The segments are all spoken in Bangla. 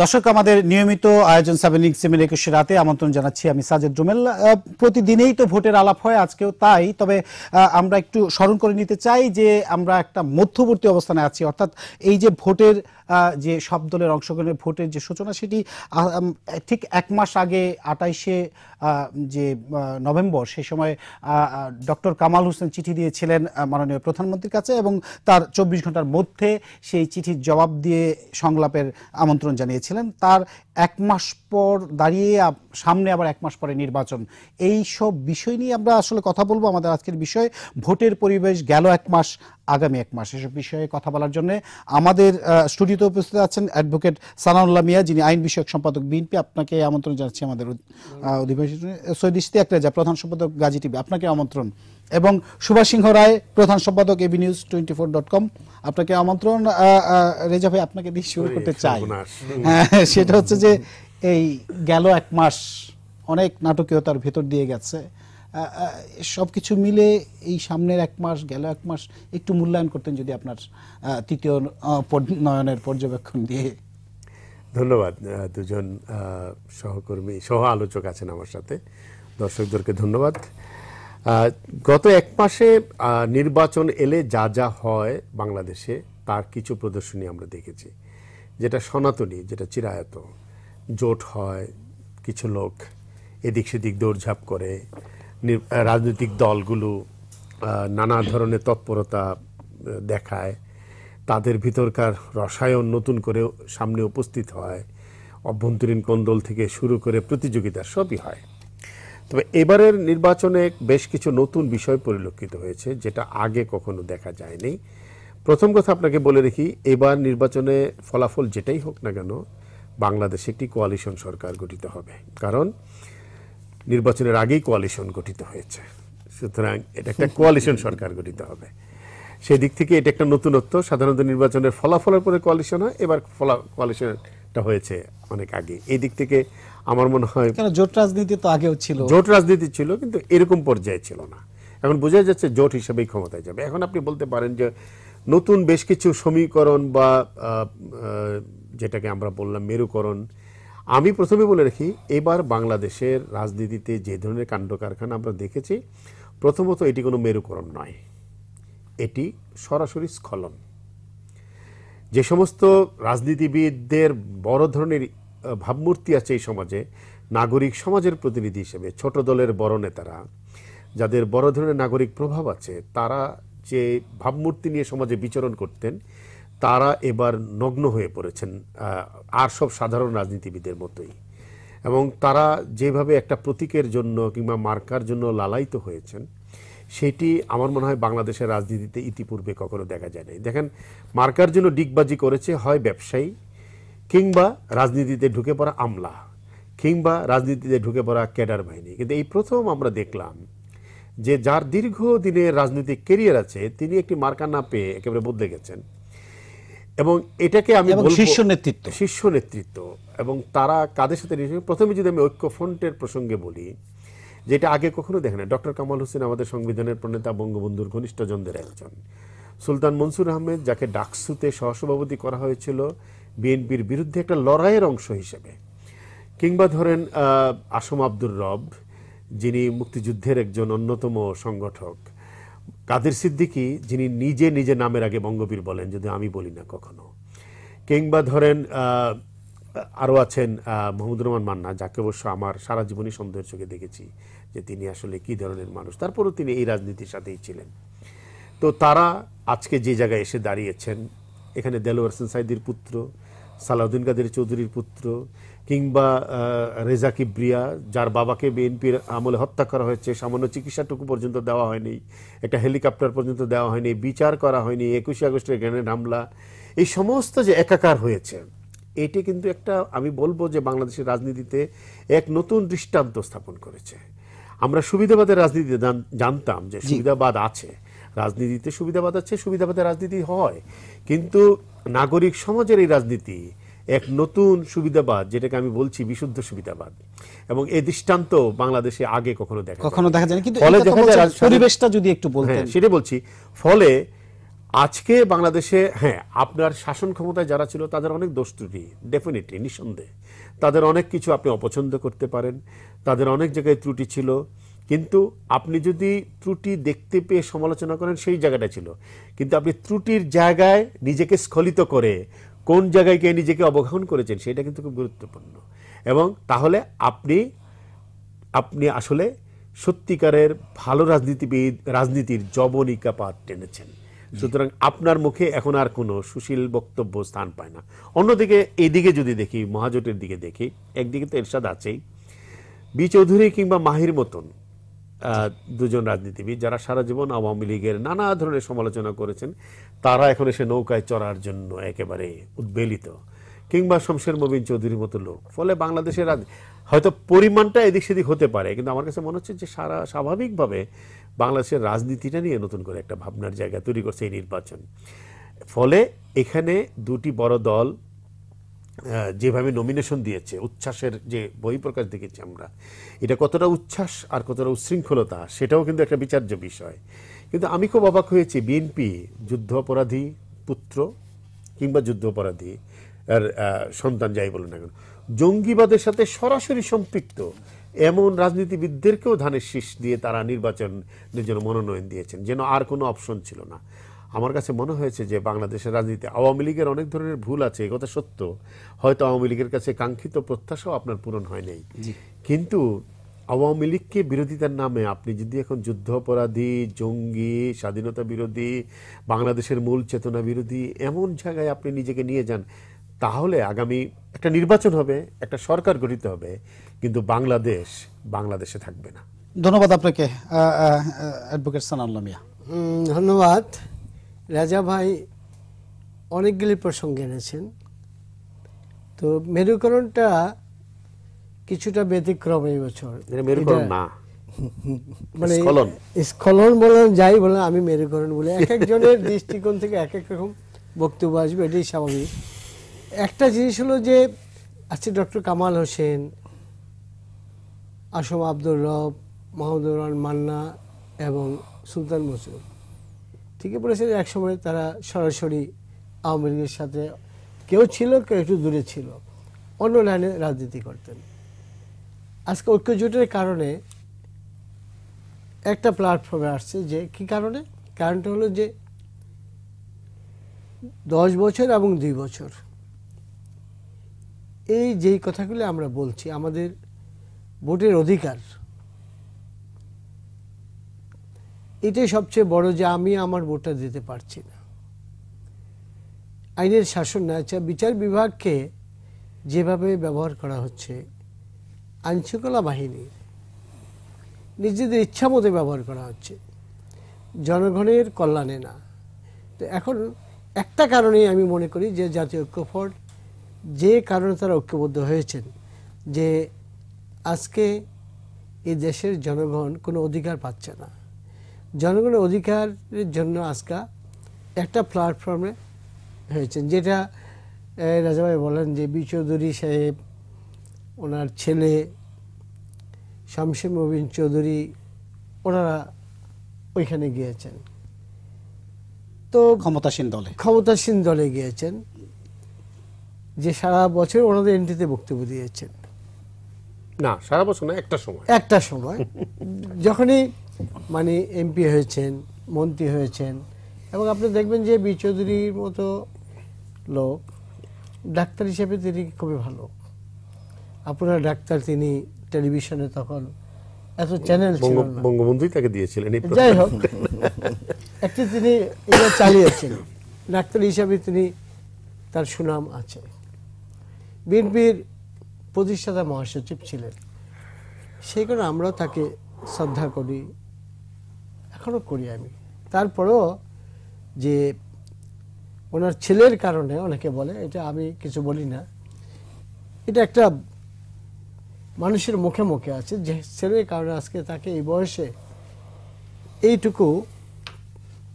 দর্শক আমাদের নিয়মিত আয়োজন সেভেন সিমের একুশে রাতে আমন্ত্রণ জানাচ্ছি আমি সাজেদ রুমেল প্রতিদিনেই তো ভোটের আলাপ হয় আজকেও তাই তবে আমরা একটু স্মরণ করে নিতে চাই যে আমরা একটা মধ্যবর্তী অবস্থানে আছি অর্থাৎ এই যে ভোটের যে সব দলের অংশগ্রহণের ভোটের যে সূচনা সেটি ঠিক এক মাস আগে আটাইশে যে নভেম্বর সেই সময় ডক্টর কামাল হোসেন চিঠি দিয়েছিলেন মাননীয় প্রধানমন্ত্রীর কাছে এবং তার চব্বিশ ঘন্টার মধ্যে সেই চিঠির জবাব দিয়ে সংলাপের আমন্ত্রণ জানিয়েছিলেন তার এক মাস পর দাঁড়িয়ে সামনে আবার এক মাস পরে নির্বাচন এই সব বিষয় নিয়ে আমরা আসলে কথা বলবো আমাদের আজকের বিষয় ভোটের পরিবেশ গেল এক মাস আগামী এক মাস এসব বিষয়ে কথা বলার জন্য আমাদের স্টুডিওতে উপস্থিত আছেন অ্যাডভোকেট সানাউল্লাহ মিয়া যিনি আইন বিষয়ক সম্পাদক বিএনপি আপনাকে আমন্ত্রণ জানাচ্ছি আমাদের অধিবেশনে সৈয়দ ইশতিয়াক রেজা প্রধান সম্পাদক গাজী টিভি আপনাকে আমন্ত্রণ এবং সুভাষ সিংহ রায় প্রধান সম্পাদক AB news twenty four dot com আপনাকে আমন্ত্রণ রেজা ভাই আপনাকে দিয়ে শুরু করতে চাই হ্যাঁ, সেটা হচ্ছে যে এই গেল এক মাস অনেক নাটকীয়তার ভেতর দিয়ে গেছে সব কিছু মিলে এই সামনের এক মাস গেল এক মাস একটু মূল্যায়ন করতেন যদি আপনার তৃতীয় নয়নের পর্যবেক্ষণ দিয়ে ধন্যবাদ দুজন সহকর্মী সহ আলোচক আছেন আমার সাথে দর্শকদেরকে ধন্যবাদ গত এক মাসে নির্বাচন এলে যা যা হয় বাংলাদেশে তার কিছু প্রদর্শনী আমরা দেখেছি যেটা সনাতনী যেটা চিরায়ত জোট হয় কিছু লোক এদিক সেদিক দৌড়ঝাঁপ করে রাজনৈতিক দলগুলো নানা ধরনের তৎপরতা দেখায় তাদের ভিতরকার রসায়ন নতুন করে সামনে উপস্থিত হয় অভ্যন্তরীণ কোন্দল থেকে শুরু করে প্রতিযোগিতা সবই হয় তবে এবারের নির্বাচনে বেশ কিছু নতুন বিষয় পরিলক্ষিত হয়েছে যেটা আগে কখনো দেখা যায়নি প্রথম কথা আপনাকে বলে রেখি এবার নির্বাচনে ফলাফল যেটাই হোক না কেন বাংলাদেশে একটি কোয়ালিশন সরকার গঠিত হবে কারণ নির্বাচনের আগেই কোয়ালিশন গঠিত হয়েছে সুতরাং এটা একটা কোয়ালিশন সরকার গঠিত হবে সেই দিক থেকে এটা একটা নতুনত্ব সাধারণত নির্বাচনের ফলাফলের পরে কোয়ালিশন হয় এবার ফলা কোয়ালিশনটা হয়েছে অনেক আগে এই দিক থেকে আমার মনে হয় জোট রাজনীতি তো আগেও ছিল জোট রাজনীতি ছিল কিন্তু এরকম পর্যায়ে ছিল না এখন বোঝা যাচ্ছে জোট হিসেবেই ক্ষমতায় যাবে এখন আপনি বলতে পারেন যে নতুন বেশ কিছু সমীকরণ বা যেটাকে আমরা বললাম মেরুকরণ আমি প্রথমে বলে রাখি এবার বাংলাদেশের রাজনীতিতে যে ধরনের কাণ্ড কারখানা আমরা দেখেছি প্রথমত এটি কোনো মেরুকরণ নয় এটি সরাসরি স্খলন যে সমস্ত রাজনীতিবিদদের বড় ধরনের ভাবমূর্তি আছে এই সমাজে নাগরিক সমাজের প্রতিনিধি হিসেবে ছোট দলের বড় নেতারা যাদের বড় ধরনের নাগরিক প্রভাব আছে তারা যে ভাবমূর্তি নিয়ে সমাজে বিচরণ করতেন তারা এবার নগ্ন হয়ে পড়েছেন আর সব সাধারণ রাজনীতিবিদের মতোই এবং তারা যেভাবে একটা প্রতীকের জন্য কিংবা মার্কার জন্য লালায়িত হয়েছেন সেটি আমার মনে হয় বাংলাদেশের রাজনীতিতে ইতিপূর্বে কখনো দেখা যায় নাই দেখেন মার্কার জন্য ডিগবাজি করেছে হয় ব্যবসায়ী কিংবা রাজনীতিতে ঢুকে পড়া আমলা কিংবা রাজনীতিতে ঢুকে পড়া ক্যাডার বাহিনী কিন্তু এই প্রথম আমরা দেখলাম যে যার দীর্ঘদিনের রাজনৈতিক কেরিয়ার আছে তিনি একটি মার্কা না পেয়ে একেবারে বদলে গেছেন এবং এটাকে আমি শীর্ষ নেতৃত্ব শীর্ষ নেতৃত্ব এবং তারা কাদের সাথে প্রথমে যদি আমি ঐক্য ফ্রন্টের প্রসঙ্গে বলি যেটা আগে কখনো দেখে না ডক্টর কামাল হোসেন আমাদের সংবিধানের প্রণেতা বঙ্গবন্ধুর ঘনিষ্ঠজনদের একজন সুলতান মনসুর আহমেদ যাকে ডাকসুতে সহসভাপতি করা হয়েছিল বিএনপির বিরুদ্ধে একটা লড়াইয়ের অংশ হিসেবে কিংবা ধরেন আসম আব্দুর রব যিনি মুক্তিযুদ্ধের একজন অন্যতম সংগঠক কাদের সিদ্দিকী যিনি নিজে নিজে নামের আগে বঙ্গবীর বলেন যদি আমি বলি না কখনো কিংবা ধরেন আরও আছেন মোহাম্মদ রহমান মান্না যাকে অবশ্য আমার সারা জীবনই সন্দেহের চোখে দেখেছি যে তিনি আসলে কি ধরনের মানুষ তারপরও তিনি এই রাজনীতির সাথেই ছিলেন তো তারা আজকে যে জায়গায় এসে দাঁড়িয়েছেন এখানে দেলোয়ার সেন সাইদির পুত্র সালাউদ্দিন কাদের চৌধুরীর পুত্র কিংবা রেজা কিব্রিয়া যার বাবাকে বিএনপির আমলে হত্যা করা হয়েছে সামান্য চিকিৎসাটুকু পর্যন্ত দেওয়া হয়নি একটা হেলিকপ্টার পর্যন্ত দেওয়া হয়নি বিচার করা হয়নি একুশে আগস্টের গ্রেনেড হামলা এই সমস্ত যে একাকার হয়েছে এটি কিন্তু একটা আমি বলবো যে বাংলাদেশের রাজনীতিতে এক নতুন দৃষ্টান্ত স্থাপন করেছে আমরা সুবিধাবাদের রাজনীতিতে জানতাম যে সুবিধাবাদ আছে রাজনীতিতে সুবিধাবাদ আছে সুবিধাবাদের রাজনীতি হয় কিন্তু নাগরিক সমাজের এই রাজনীতি এক নতুন সুবিধাবাদ যেটাকে আমি বলছি বিশুদ্ধ সুবিধাবাদ এবং এই দৃষ্টান্ত বাংলাদেশে আগে কখনো দেখা কখনো দেখা যায় কিন্তু ফলে দেখা যায় পরিবেশটা যদি একটু হ্যাঁ, বলতেন সেটা বলছি ফলে আজকে বাংলাদেশে হ্যাঁ আপনার শাসন ক্ষমতায় যারা ছিল তাদের অনেক দোষ ত্রুটি ডেফিনেটলি নিঃসন্দেহে তাদের অনেক কিছু আপনি অপছন্দ করতে পারেন তাদের অনেক জায়গায় ত্রুটি ছিল কিন্তু আপনি যদি ত্রুটি দেখতে পেয়ে সমালোচনা করেন সেই জায়গাটা ছিল কিন্তু আপনি ত্রুটির জায়গায় নিজেকে স্খলিত করে কোন জায়গায় গিয়ে নিজেকে অবগাহন করেছেন সেটা কিন্তু খুব গুরুত্বপূর্ণ এবং তাহলে আপনি আপনি আসলে সত্যিকারের ভালো রাজনীতিবিদ রাজনীতির জবনিকা পাত টেনেছেন সুতরাং আপনার মুখে এখন আর কোনো সুশীল বক্তব্য স্থান পায় না অন্যদিকে এদিকে যদি দেখি মহাজোটের দিকে দেখি একদিকে তো এরশাদ আছেই বি চৌধুরী কিংবা মাহির মতন দুজন রাজনীতিবিদ যারা সারা জীবন আওয়ামী লীগের নানা ধরনের সমালোচনা করেছেন তারা এখন এসে নৌকায় চড়ার জন্য একেবারে উদ্বেলিত কিংবা শমশের মবিন চৌধুরীর মতো লোক ফলে বাংলাদেশের হয়তো পরিমাণটা এদিক সেদিক হতে পারে কিন্তু আমার কাছে মনে হচ্ছে যে সারা স্বাভাবিকভাবে বাংলাদেশের রাজনীতিটা নিয়ে নতুন করে একটা ভাবনার জায়গা তৈরি করছে এই নির্বাচন ফলে এখানে দুটি বড় দল যেভাবে নমিনেশন দিয়েছে উচ্ছ্বাসের যে বই প্রকাশ দেখেছি আমরা এটা কতটা উচ্ছ্বাস আর কতটা উচ্ছৃঙ্খলতা সেটাও কিন্তু একটা বিচার্য বিষয় কিন্তু আমি খুব অবাক হয়েছি বিএনপি যুদ্ধ অপরাধী পুত্র কিংবা যুদ্ধ অপরাধী আর সন্তান যাই বলুন না কেন জঙ্গিবাদের সাথে সরাসরি সম্পৃক্ত এমন রাজনীতিবিদদেরকেও ধানের শীষ দিয়ে তারা নির্বাচনের জন্য মনোনয়ন দিয়েছেন যেন আর কোনো অপশন ছিল না আমার কাছে মনে হয়েছে যে বাংলাদেশের রাজনীতি আওয়ামী লীগের অনেক ধরনের ভুল আছে একথা সত্য হয়তো আওয়ামী লীগের কাছে কাঙ্ক্ষিত প্রত্যাশাও আপনার পূরণ হয় নাই কিন্তু আওয়ামী লীগকে বিরোধিতার নামে আপনি যদি এখন যুদ্ধ অপরাধী জঙ্গি স্বাধীনতা বিরোধী বাংলাদেশের মূল চেতনা বিরোধী এমন জায়গায় আপনি নিজেকে নিয়ে যান তাহলে আগামী একটা নির্বাচন হবে একটা সরকার গঠিত হবে কিন্তু বাংলাদেশ বাংলাদেশে থাকবে না ধন্যবাদ আপনাকে অ্যাডভোকেট সানাল্লা মিয়া ধন্যবাদ রাজা ভাই অনেকগুলি প্রসঙ্গ এনেছেন তো মেরুকরণটা কিছুটা ব্যতিক্রম এই বছর মানে, মানে স্খলন বলেন যাই বলেন আমি মেরুকরণ বলে এক একজনের দৃষ্টিকোণ থেকে এক এক রকম বক্তব্য আসবে এটাই স্বাভাবিক একটা জিনিস হলো যে আছে ডক্টর কামাল হোসেন আসম আব্দুর রব মাহমুদুর রহমান মান্না এবং সুলতান মসুর ঠিকই বলেছেন একসময় তারা সরাসরি আওয়ামী লীগের সাথে কেউ ছিল কেউ একটু দূরে ছিল অন্য লাইনে রাজনীতি করতেন আজকে ঐক্যজোটের কারণে একটা প্ল্যাটফর্মে আসছে যে কি কারণে কারণটা হলো যে দশ বছর এবং দুই বছর এই যেই কথাগুলি আমরা বলছি আমাদের ভোটের অধিকার এটাই সবচেয়ে বড় যে আমি আমার ভোটটা দিতে পারছি না আইনের শাসন না আচ্ছা বিচার বিভাগকে যেভাবে ব্যবহার করা হচ্ছে আইনশৃঙ্খলা বাহিনীর নিজেদের ইচ্ছা মতো ব্যবহার করা হচ্ছে জনগণের কল্যাণে না তো এখন একটা কারণেই আমি মনে করি যে জাতীয় ঐক্যফট যে কারণে তারা ঐক্যবদ্ধ হয়েছেন যে আজকে এই দেশের জনগণ কোনো অধিকার পাচ্ছে না জনগণের অধিকারের জন্য আজকা একটা প্ল্যাটফর্মে হয়েছেন যেটা রাজাভাই বলেন যে বি চৌধুরী সাহেব ওনার ছেলে শামসিম মবিন চৌধুরী ওনারা ওইখানে গিয়েছেন তো ক্ষমতাসীন দলে ক্ষমতাসীন দলে গিয়েছেন যে সারা বছর ওনাদের এন্ট্রিতে বক্তব্য দিয়েছেন না সারা বছর না একটা সময় একটা সময় যখনই মানে এমপি হয়েছেন মন্ত্রী হয়েছেন এবং আপনি দেখবেন যে বি চৌধুরীর মতো লোক ডাক্তার হিসেবে তিনি খুবই ভালো আপনার ডাক্তার তিনি টেলিভিশনে তখন এত চ্যানেল বঙ্গবন্ধুই তাকে দিয়েছিলেন যাই হোক একটি তিনি এটা চালিয়েছেন ডাক্তার হিসাবে তিনি তার সুনাম আছে বিএনপির প্রতিষ্ঠাতা মহাসচিব ছিলেন সেই কারণে আমরাও তাকে শ্রদ্ধা করি এখনও করি আমি তারপরেও যে ওনার ছেলের কারণে অনেকে বলে এটা আমি কিছু বলি না এটা একটা মানুষের মুখে মুখে আছে যে ছেলের কারণে আজকে তাকে এই বয়সে এইটুকু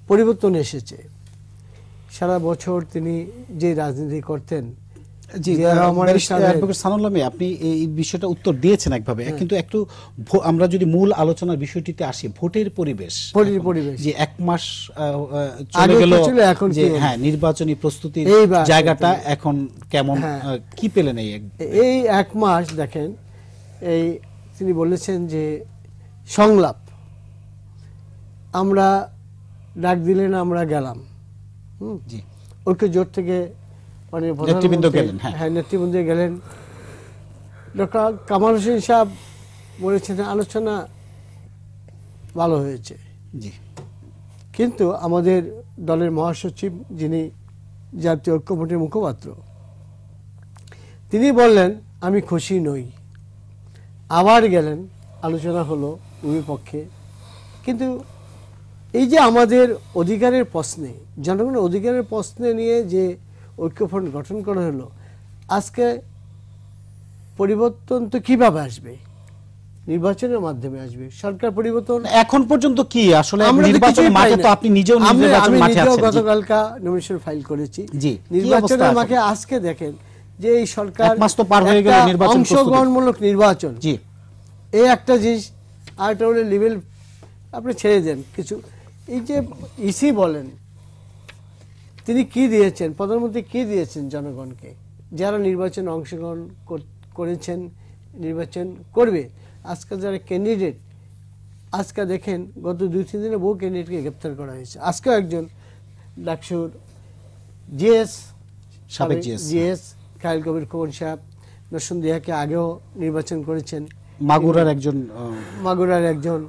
পরিবর্তন এসেছে সারা বছর তিনি যে রাজনীতি করতেন মানে আপনি এই বিষয়টা উত্তর দিয়েছেন একভাবে কিন্তু একটু আমরা যদি মূল আলোচনার বিষয়টিতে আসি ভোটের পরিবেশ পরিবেশ যে এক মাস চলে গেল এখন হ্যাঁ নির্বাচনী জায়গাটা এখন কেমন হ্যাঁ। কি পেলেন এই এই এক মাস দেখেন এই তিনি বলেছেন যে সংলাপ আমরা ডাক দিলেন আমরা গেলাম জি ওকে জোর থেকে মানে নেতৃবৃন্দ গেলেন হ্যাঁ, হ্যাঁ গেলেন ডক্টর কামাল হোসেন সাহেব বলেছেন আলোচনা ভালো হয়েছে জি কিন্তু আমাদের দলের মহাসচিব যিনি জাতীয় ঐক্যমোটের মুখপাত্র তিনি বললেন আমি খুশি নই আবার গেলেন আলোচনা হলো উভয় পক্ষে কিন্তু এই যে আমাদের অধিকারের প্রশ্নে জনগণের অধিকারের প্রশ্নে নিয়ে যে ঐক্যফ্রন্ট গঠন করা হলো আজকে পরিবর্তন তো কিভাবে আসবে নির্বাচনের মাধ্যমে আসবে সরকার পরিবর্তন এখন পর্যন্ত কি আসলে নির্বাচন মাঠে তো আপনি নিজেও নির্বাচন মাঠে আছেন গতকালকা নমিনেশন ফাইল করেছি জি নির্বাচন আমাকে আজকে দেখেন যে এই সরকার এক মাস তো পার হয়ে গেল নির্বাচন অংশগ্রহণমূলক নির্বাচন জি এই একটা জিনিস আর একটা লেভেল আপনি ছেড়ে দেন কিছু এই যে ইসি e বলেন তিনি কি দিয়েছেন প্রধানমন্ত্রী কি দিয়েছেন জনগণকে যারা নির্বাচনে অংশগ্রহণ করেছেন নির্বাচন করবে আজকে যারা ক্যান্ডিডেট আজকে দেখেন গত দুই তিন দিনে বহু ক্যান্ডিডেটকে গ্রেপ্তার করা হয়েছে আজকেও একজন ডাকসুর জিএস জিএস খায়ল কবির খবর সাহেব নসুন্দিয়াকে আগেও নির্বাচন করেছেন মাগুরার একজন মাগুরার একজন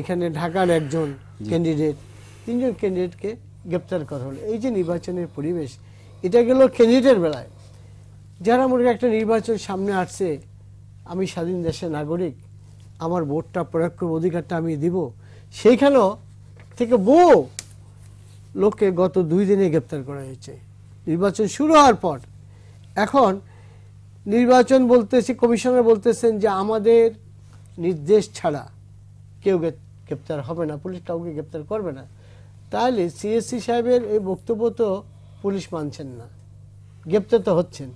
এখানে ঢাকার একজন ক্যান্ডিডেট তিনজন ক্যান্ডিডেটকে গ্রেপ্তার করা হলো এই যে নির্বাচনের পরিবেশ এটা গেল ক্যান্ডিডেটের বেলায় যারা মনে একটা নির্বাচন সামনে আসছে আমি স্বাধীন দেশের নাগরিক আমার ভোটটা প্রয়োগ করব অধিকারটা আমি দিব সেইখানেও থেকে বউ লোককে গত দুই দিনে গ্রেপ্তার করা হয়েছে নির্বাচন শুরু হওয়ার পর এখন নির্বাচন বলতেছে কমিশনার বলতেছেন যে আমাদের নির্দেশ ছাড়া কেউ গ্রেপ্তার হবে না পুলিশ কাউকে গ্রেপ্তার করবে না তাহলে সিএসসি সাহেবের এই বক্তব্য তো পুলিশ মানছেন না গ্রেপ্তার তো হচ্ছেন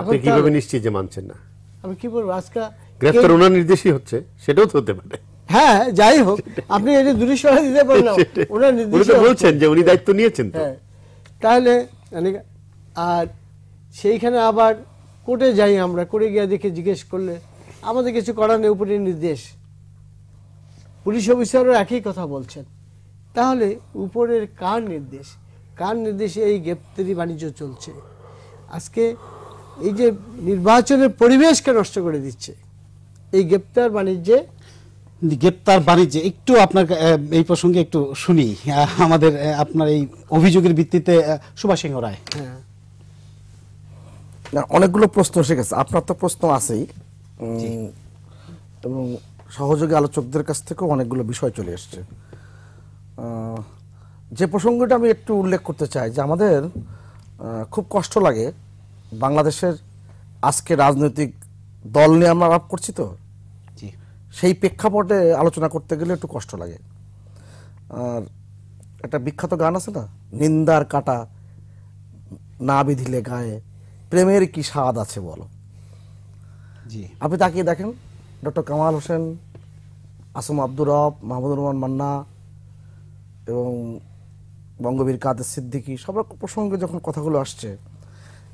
আপনি কিভাবে নিশ্চিত যে মানছেন না আমি কি বলবো আজকে গ্রেপ্তার ওনার নির্দেশই হচ্ছে সেটাও তো হতে পারে হ্যাঁ যাই হোক আপনি দূরে দিতে ওনার নির্দেশ বলছেন যে উনি দায়িত্ব নিয়েছেন হ্যাঁ তাহলে মানে আর সেইখানে আবার কোর্টে যাই আমরা করে গিয়ে দেখে জিজ্ঞেস করলে আমাদের কিছু করার নেই উপরে নির্দেশ পুলিশ অফিসারও একই কথা বলছেন তাহলে উপরের কার নির্দেশ কার নির্দেশে এই গ্রেপ্তারি বাণিজ্য চলছে আজকে এই যে নির্বাচনের পরিবেশকে নষ্ট করে দিচ্ছে এই গ্রেপ্তার বাণিজ্যে গ্রেপ্তার বাণিজ্যে একটু আপনার এই প্রসঙ্গে একটু শুনি আমাদের আপনার এই অভিযোগের ভিত্তিতে সুভাষ সিংহ রায় হ্যাঁ। না অনেকগুলো প্রশ্ন এসে গেছে আপনার তো প্রশ্ন আছেই এবং সহযোগী আলোচকদের কাছ থেকেও অনেকগুলো বিষয় চলে এসছে যে প্রসঙ্গটা আমি একটু উল্লেখ করতে চাই যে আমাদের খুব কষ্ট লাগে বাংলাদেশের আজকে রাজনৈতিক দল নিয়ে আমরা আলাপ করছি তো সেই প্রেক্ষাপটে আলোচনা করতে গেলে একটু কষ্ট লাগে আর একটা বিখ্যাত গান আছে না নিন্দার কাটা না বিধিলে গায়ে প্রেমের কি স্বাদ আছে বলো জি আপনি তাকিয়ে দেখেন ডক্টর কামাল হোসেন আসম আব্দুর রব মাহমুদুর রহমান মান্না এবং বঙ্গবীর কাদের সিদ্দিকি সবার প্রসঙ্গে যখন কথাগুলো আসছে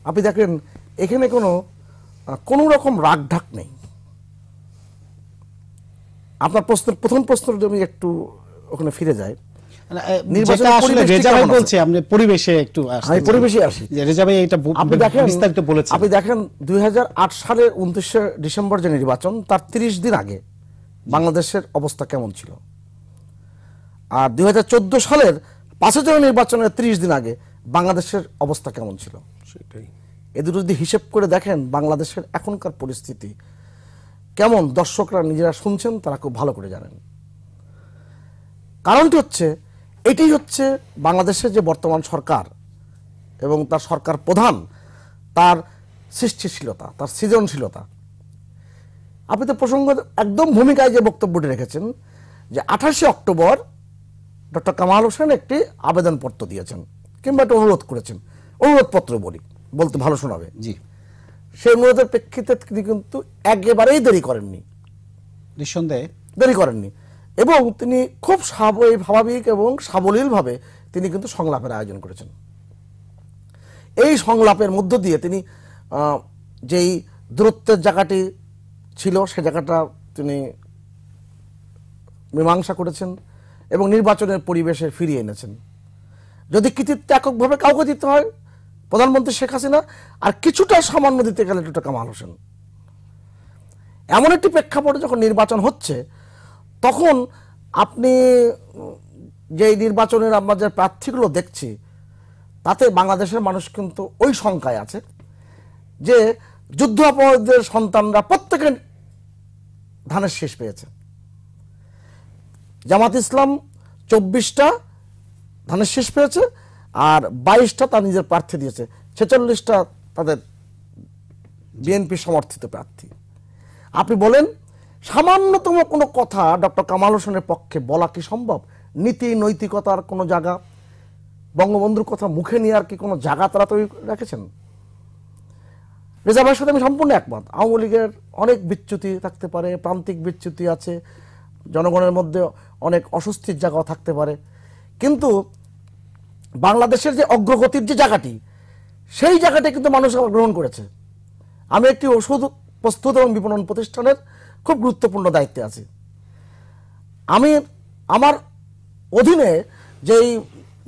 আপনি দেখেন এখানে কোনো কোনো রকম ঢাক নেই আপনার প্রশ্নের প্রথম প্রশ্নের জন্য একটু ওখানে ফিরে যায় পরিবেশে একটু পরিবেশে আসি আপনি দেখেন দুই সালের ডিসেম্বর যে নির্বাচন তার তিরিশ দিন আগে বাংলাদেশের অবস্থা কেমন ছিল আর দুই সালের পাঁচই জানুয়ারি নির্বাচনের ত্রিশ দিন আগে বাংলাদেশের অবস্থা কেমন ছিল সেটাই এ দুটো যদি হিসেব করে দেখেন বাংলাদেশের এখনকার পরিস্থিতি কেমন দর্শকরা নিজেরা শুনছেন তারা খুব ভালো করে জানেন কারণটি হচ্ছে এটি হচ্ছে বাংলাদেশের যে বর্তমান সরকার এবং তার সরকার প্রধান তার সৃষ্টিশীলতা তার সৃজনশীলতা আপনি তো প্রসঙ্গ একদম ভূমিকায় যে বক্তব্যটি রেখেছেন যে আঠাশে অক্টোবর ডক্টর কামাল হোসেন একটি আবেদনপত্র দিয়েছেন কিংবা একটা অনুরোধ করেছেন অনুরোধপত্র বলি বলতে ভালো শোনাবে জি সেই অনুরোধের প্রেক্ষিতে তিনি কিন্তু একেবারেই দেরি করেননি নিঃসন্দেহে দেরি করেননি এবং তিনি খুব স্বাভাবিক এবং সাবলীলভাবে তিনি কিন্তু সংলাপের আয়োজন করেছেন এই সংলাপের মধ্য দিয়ে তিনি যেই দূরত্বের জায়গাটি ছিল সে জায়গাটা তিনি মীমাংসা করেছেন এবং নির্বাচনের পরিবেশে ফিরিয়ে এনেছেন যদি কৃতিত্ব এককভাবে কাউকে দিতে হয় প্রধানমন্ত্রী শেখ হাসিনা আর কিছুটা সামান্য দিতে গেলে একটু কামাল হোসেন এমন একটি প্রেক্ষাপটে যখন নির্বাচন হচ্ছে তখন আপনি যে নির্বাচনের আমরা যে প্রার্থীগুলো দেখছি তাতে বাংলাদেশের মানুষ কিন্তু ওই সংখ্যায় আছে যে যুদ্ধ অপরাধীদের সন্তানরা প্রত্যেকের ধানের শেষ পেয়েছে জামাত ইসলাম চব্বিশটা ধানের শেষ পেয়েছে আর বাইশটা তার নিজের প্রার্থী দিয়েছে ছেচল্লিশটা তাদের বিএনপি সমর্থিত প্রার্থী আপনি বলেন সামান্যতম কোনো কথা ডক্টর কামাল হোসেনের পক্ষে বলা কি সম্ভব নীতি নৈতিকতার কোনো জায়গা বঙ্গবন্ধুর কথা মুখে নিয়ে আর কি কোনো জায়গা তারা তৈরি রেখেছেন রেজাবের সাথে আমি সম্পূর্ণ একমত আওয়ামী লীগের অনেক বিচ্যুতি থাকতে পারে প্রান্তিক বিচ্যুতি আছে জনগণের মধ্যে অনেক অস্বস্তির জায়গাও থাকতে পারে কিন্তু বাংলাদেশের যে অগ্রগতির যে জায়গাটি সেই জায়গাটি কিন্তু মানুষ গ্রহণ করেছে আমি একটি ওষুধ প্রস্তুত এবং বিপণন প্রতিষ্ঠানের খুব গুরুত্বপূর্ণ দায়িত্বে আছি আমি আমার অধীনে যেই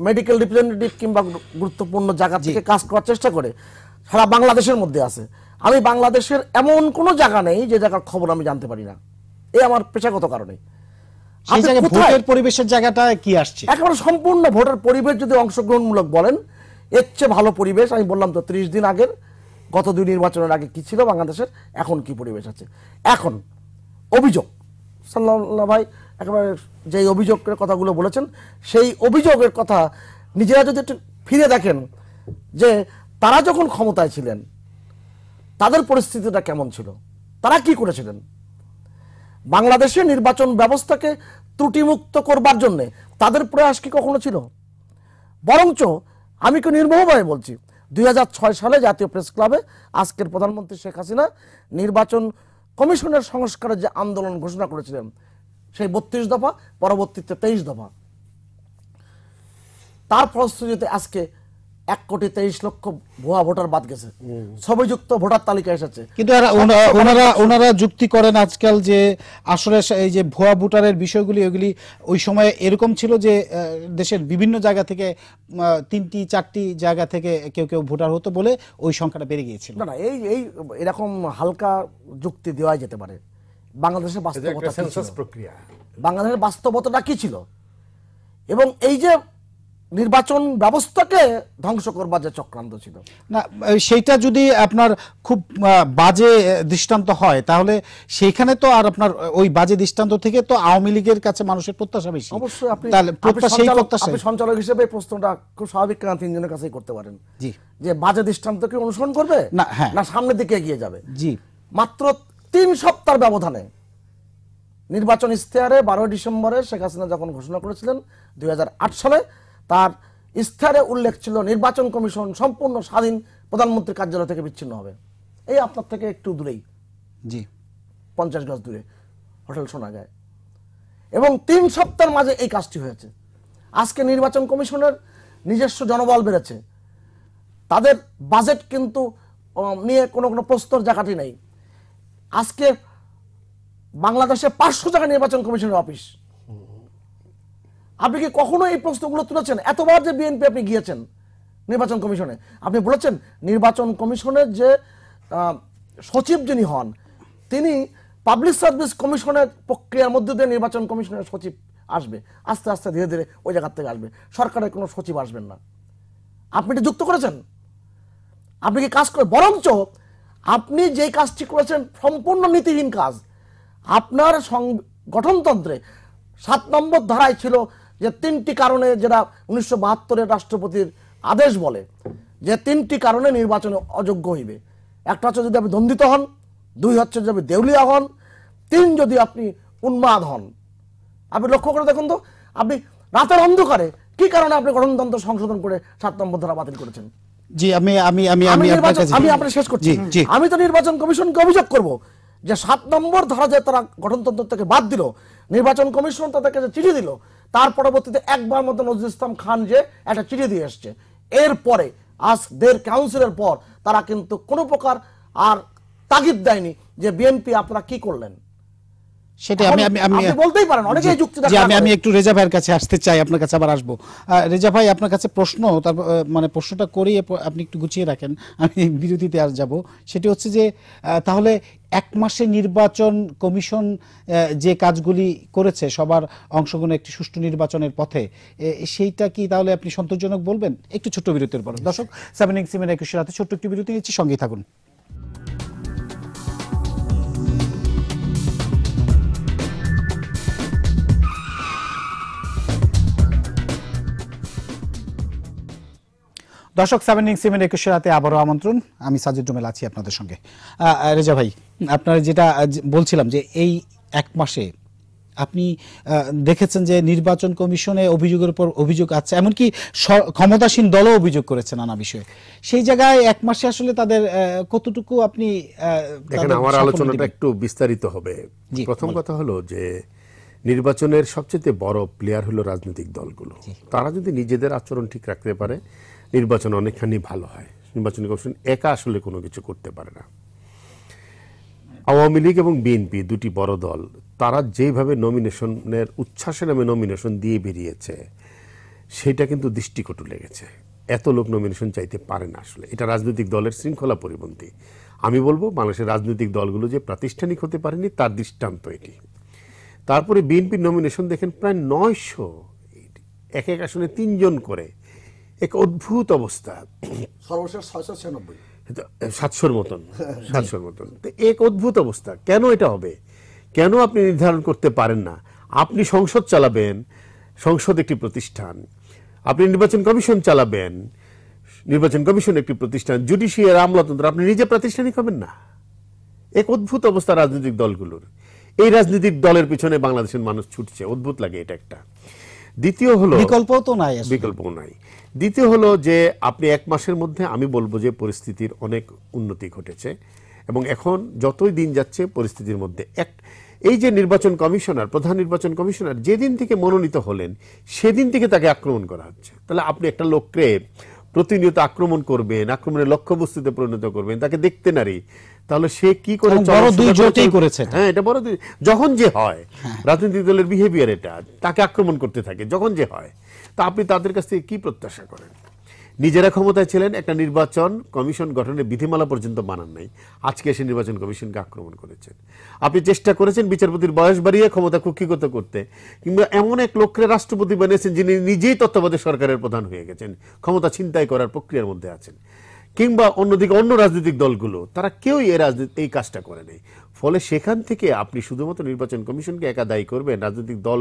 মেডিকেল রিপ্রেজেন্টেটিভ কিংবা গুরুত্বপূর্ণ জায়গা থেকে কাজ করার চেষ্টা করে সারা বাংলাদেশের মধ্যে আছে আমি বাংলাদেশের এমন কোনো জায়গা নেই যে জায়গার খবর আমি জানতে পারি না এ আমার পেশাগত কারণে সেই আচ্ছা, জায়গায় ভোটের পরিবেশের জায়গাটা কি আসছে একেবারে সম্পূর্ণ ভোটের পরিবেশ যদি অংশগ্রহণমূলক বলেন এর চেয়ে ভালো পরিবেশ আমি বললাম তো ত্রিশ দিন আগের গত দুই নির্বাচনের আগে কি ছিল বাংলাদেশের এখন কি পরিবেশ আছে এখন অভিযোগ সাল্লাহ ভাই একেবারে যে অভিযোগের কথাগুলো বলেছেন সেই অভিযোগের কথা নিজেরা যদি একটু ফিরে দেখেন যে তারা যখন ক্ষমতায় ছিলেন তাদের পরিস্থিতিটা কেমন ছিল তারা কি করেছিলেন বাংলাদেশে নির্বাচন ব্যবস্থাকে ত্রুটিমুক্ত করবার জন্য তাদের প্রয়াস কি কখনো ছিল বরঞ্চ আমি কি নির্মোহভাবে বলছি দুই সালে জাতীয় প্রেস ক্লাবে আজকের প্রধানমন্ত্রী শেখ হাসিনা নির্বাচন কমিশনের সংস্কারের যে আন্দোলন ঘোষণা করেছিলেন সেই বত্রিশ দফা পরবর্তীতে তেইশ দফা তার ফলশ্রুতিতে আজকে এক কোটি তেইশ লক্ষ ভুয়া ভোটার বাদ গেছে সবই যুক্ত ভোটার তালিকা এসেছে কিন্তু ওনারা ওনারা যুক্তি করেন আজকাল যে আসলে এই যে ভুয়া ভোটারের বিষয়গুলি ওইগুলি ওই সময় এরকম ছিল যে দেশের বিভিন্ন জায়গা থেকে তিনটি চারটি জায়গা থেকে কেউ কেউ ভোটার হতো বলে ওই সংখ্যাটা বেড়ে গিয়েছিল না না এই এই এরকম হালকা যুক্তি দেওয়া যেতে পারে বাংলাদেশের বাস্তবতা বাংলাদেশের বাস্তবতাটা কি ছিল এবং এই যে নির্বাচন ব্যবস্থাকে ধ্বংস করবার যে চক্রান্ত ছিল না সেইটা যদি আপনার খুব বাজে দৃষ্টান্ত হয় তাহলে সেইখানে তো আর আপনার ওই বাজে দৃষ্টান্ত থেকে তো আওয়ামী লীগের কাছে মানুষের প্রত্যাশা বেশি অবশ্যই আপনি সঞ্চালক হিসেবে প্রশ্নটা খুব স্বাভাবিক কারণ তিনজনের কাছেই করতে পারেন জি যে বাজে দৃষ্টান্তকে অনুসরণ করবে না হ্যাঁ না সামনের দিকে এগিয়ে যাবে জি মাত্র তিন সপ্তাহ ব্যবধানে নির্বাচন ইস্তেহারে বারোই ডিসেম্বরে শেখ হাসিনা যখন ঘোষণা করেছিলেন দুই সালে তার ইস্তারে উল্লেখ ছিল নির্বাচন কমিশন সম্পূর্ণ স্বাধীন প্রধানমন্ত্রীর কার্যালয় থেকে বিচ্ছিন্ন হবে এই আপনার থেকে একটু দূরেই জি পঞ্চাশ গজ দূরে হোটেল শোনা যায় এবং তিন সপ্তাহের মাঝে এই কাজটি হয়েছে আজকে নির্বাচন কমিশনের নিজস্ব জনবল বেড়েছে তাদের বাজেট কিন্তু নিয়ে কোনো কোনো প্রস্তর জায়গাটি নেই আজকে বাংলাদেশে পাঁচশো জায়গা নির্বাচন কমিশনের অফিস আপনি কি কখনো এই প্রশ্নগুলো তুলেছেন এতবার যে বিএনপি আপনি গিয়েছেন নির্বাচন কমিশনে আপনি বলেছেন নির্বাচন কমিশনের যে সচিব যিনি হন তিনি পাবলিক সার্ভিস কমিশনের প্রক্রিয়ার মধ্যে দিয়ে নির্বাচন কমিশনের সচিব আসবে আস্তে আস্তে ধীরে ধীরে ওই জায়গার থেকে আসবে সরকারের কোনো সচিব আসবেন না আপনি এটা যুক্ত করেছেন আপনি কি কাজ করে বরঞ্চ আপনি যে কাজটি করেছেন সম্পূর্ণ নীতিহীন কাজ আপনার সং গঠনতন্ত্রে সাত নম্বর ধারায় ছিল যে তিনটি কারণে যেটা উনিশশো বাহাত্তরের রাষ্ট্রপতির আদেশ বলে যে তিনটি কারণে নির্বাচনে অযোগ্য হইবে একটা হচ্ছে যদি আপনি দণ্ডিত হন দুই হচ্ছে যদি দেউলিয়া হন তিন যদি আপনি উন্মাদ হন আপনি লক্ষ্য করে দেখুন তো আপনি রাতের অন্ধকারে কি কারণে আপনি গঠনতন্ত্র সংশোধন করে সাত নম্বর ধারা বাতিল করেছেন জি আমি আমি আমি আমি আমি আপনি শেষ করছি আমি তো নির্বাচন কমিশনকে অভিযোগ করব যে সাত নম্বর ধারা যে তারা গঠনতন্ত্র থেকে বাদ দিল নির্বাচন কমিশন তাদেরকে চিঠি দিল তার পরবর্তীতে একবার মতো নজরুল ইসলাম খান যে একটা চিঠি দিয়ে এসছে এরপরে আজ দের কাউন্সিলের পর তারা কিন্তু কোনো প্রকার আর তাগিদ দেয়নি যে বিএনপি আপনারা কি করলেন তাহলে এক মাসে নির্বাচন কমিশন যে কাজগুলি করেছে সবার অংশগ্রহণে একটি সুষ্ঠু নির্বাচনের পথে সেইটা কি তাহলে আপনি সন্তোষজনক বলবেন একটু ছোট্ট বিরতির পর দর্শক সেভেন একুশের হাতে ছোট্ট একটি বিরতি নিচ্ছি সঙ্গে থাকুন দর্শক সেভেন ইং সেভেন একুশে রাতে আবারও আমন্ত্রণ আমি সাজিদ রুমেল আছি আপনাদের সঙ্গে রেজা ভাই আপনার যেটা বলছিলাম যে এই এক মাসে আপনি দেখেছেন যে নির্বাচন কমিশনে অভিযোগের উপর অভিযোগ আছে এমনকি ক্ষমতাসীন দলও অভিযোগ করেছে নানা বিষয়ে সেই জায়গায় এক মাসে আসলে তাদের কতটুকু আপনি দেখেন আমার আলোচনাটা একটু বিস্তারিত হবে প্রথম কথা হলো যে নির্বাচনের সবচেয়ে বড় প্লেয়ার হলো রাজনৈতিক দলগুলো তারা যদি নিজেদের আচরণ ঠিক রাখতে পারে নির্বাচন অনেকখানি ভালো হয় নির্বাচনী কমিশন একা আসলে কোনো কিছু করতে পারে না আওয়ামী লীগ এবং বিএনপি দুটি বড় দল তারা যেভাবে নমিনেশনের উচ্ছ্বাসে নামে নমিনেশন দিয়ে বেরিয়েছে সেটা কিন্তু দৃষ্টিকটু লেগেছে এত লোক নমিনেশন চাইতে পারে না আসলে এটা রাজনৈতিক দলের শৃঙ্খলা পরিপন্থী আমি বলবো বাংলাদেশের রাজনৈতিক দলগুলো যে প্রাতিষ্ঠানিক হতে পারেনি তার দৃষ্টান্ত এটি তারপরে বিএনপির নমিনেশন দেখেন প্রায় নয়শো এক এক আসনে তিনজন করে এক অদ্ভুত অবস্থা সাতশোর মতন সাতশোর মতন এক অদ্ভুত অবস্থা কেন এটা হবে কেন আপনি নির্ধারণ করতে পারেন না আপনি সংসদ চালাবেন সংসদ একটি প্রতিষ্ঠান আপনি নির্বাচন কমিশন চালাবেন নির্বাচন কমিশন একটি প্রতিষ্ঠান জুডিশিয়ার আমলাতন্ত্র আপনি নিজে প্রাতিষ্ঠানিক হবেন না এক অদ্ভুত অবস্থা রাজনৈতিক দলগুলোর এই রাজনৈতিক দলের পিছনে বাংলাদেশের মানুষ ছুটছে অদ্ভুত লাগে এটা একটা দ্বিতীয় হলো বিকল্প তো নাই বিকল্প নাই দ্বিতীয় হলো যে আপনি এক মাসের মধ্যে আমি বলবো যে পরিস্থিতির অনেক উন্নতি ঘটেছে এবং এখন যতই দিন যাচ্ছে পরিস্থিতির মধ্যে এক এই যে নির্বাচন কমিশনার প্রধান নির্বাচন কমিশনার যেদিন থেকে মনোনীত হলেন সেদিন থেকে তাকে আক্রমণ করা হচ্ছে তাহলে আপনি একটা লোককে প্রতিনিয়ত আক্রমণ করবেন আক্রমণের লক্ষ্যবস্তুতে পরিণত করবেন তাকে দেখতে নারী তাহলে সে কি করে বড় দুই জোটেই করেছে হ্যাঁ এটা বড় যখন যে হয় হ্যাঁ। রাজনৈতিক দলের বিহেভিয়ার এটা তাকে আক্রমণ করতে থাকে যখন যে হয় তা আপনি তাদের কাছ থেকে কি প্রত্যাশা করেন নিজেরা ক্ষমতায় ছিলেন একটা নির্বাচন কমিশন গঠনের বিধিমালা পর্যন্ত মানান নাই আজকে এসে নির্বাচন কমিশনকে আক্রমণ করেছেন আপনি চেষ্টা করেছেন বিচারপতির বয়স বাড়িয়ে ক্ষমতা কুক্ষিগত করতে কিংবা এমন এক লোককে রাষ্ট্রপতি বানিয়েছেন যিনি নিজেই তত্ত্বাবধায়ক সরকারের প্রধান হয়ে গেছেন ক্ষমতা ছিনতাই করার প্রক্রিয়ার মধ্যে আছেন কিংবা অন্যদিকে অন্য রাজনৈতিক দলগুলো তারা কেউই এই রাজনীতি এই কাজটা করে নেই ফলে সেখান থেকে আপনি শুধুমাত্র নির্বাচন কমিশনকে একা দায়ী করবেন রাজনৈতিক দল